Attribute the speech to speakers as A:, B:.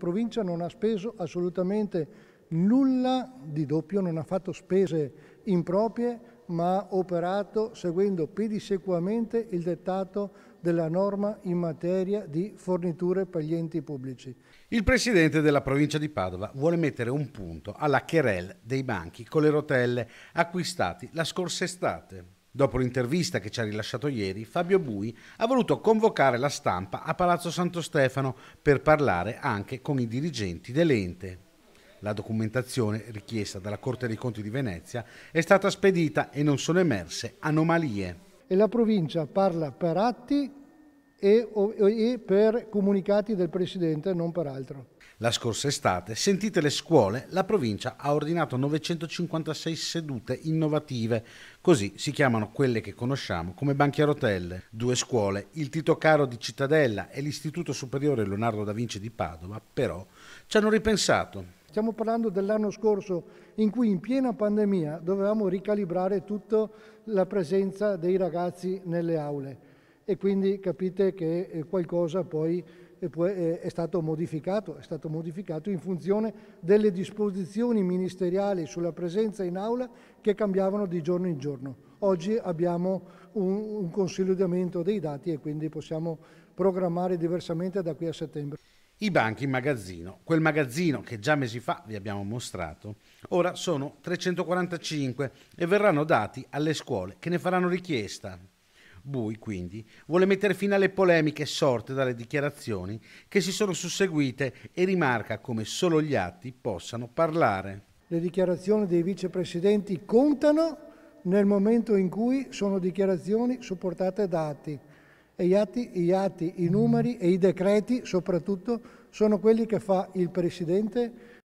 A: provincia non ha speso assolutamente nulla di doppio, non ha fatto spese improprie, ma ha operato seguendo pedissequamente il dettato della norma in materia di forniture per gli enti pubblici.
B: Il presidente della provincia di Padova vuole mettere un punto alla querel dei banchi con le rotelle acquistati la scorsa estate. Dopo l'intervista che ci ha rilasciato ieri, Fabio Bui ha voluto convocare la stampa a Palazzo Santo Stefano per parlare anche con i dirigenti dell'ente. La documentazione richiesta dalla Corte dei Conti di Venezia è stata spedita e non sono emerse anomalie.
A: E la provincia parla per atti e, o, e per comunicati del Presidente, non per altro.
B: La scorsa estate, sentite le scuole, la provincia ha ordinato 956 sedute innovative, così si chiamano quelle che conosciamo come banchi a rotelle. Due scuole, il Tito Caro di Cittadella e l'Istituto Superiore Leonardo da Vinci di Padova, però ci hanno ripensato.
A: Stiamo parlando dell'anno scorso in cui in piena pandemia dovevamo ricalibrare tutta la presenza dei ragazzi nelle aule e quindi capite che eh, qualcosa poi eh, eh, è stato modificato, è stato modificato in funzione delle disposizioni ministeriali sulla presenza in aula che cambiavano di giorno in giorno. Oggi abbiamo un, un consolidamento dei dati e quindi possiamo programmare diversamente da qui a settembre. I
B: banchi in magazzino, quel magazzino che già mesi fa vi abbiamo mostrato, ora sono 345 e verranno dati alle scuole che ne faranno richiesta. Bui, quindi, vuole mettere fine alle polemiche sorte dalle dichiarazioni che si sono susseguite e rimarca come solo gli atti possano parlare.
A: Le dichiarazioni dei vicepresidenti contano nel momento in cui sono dichiarazioni supportate da atti. E gli atti, gli atti i numeri e i decreti soprattutto sono quelli che fa il Presidente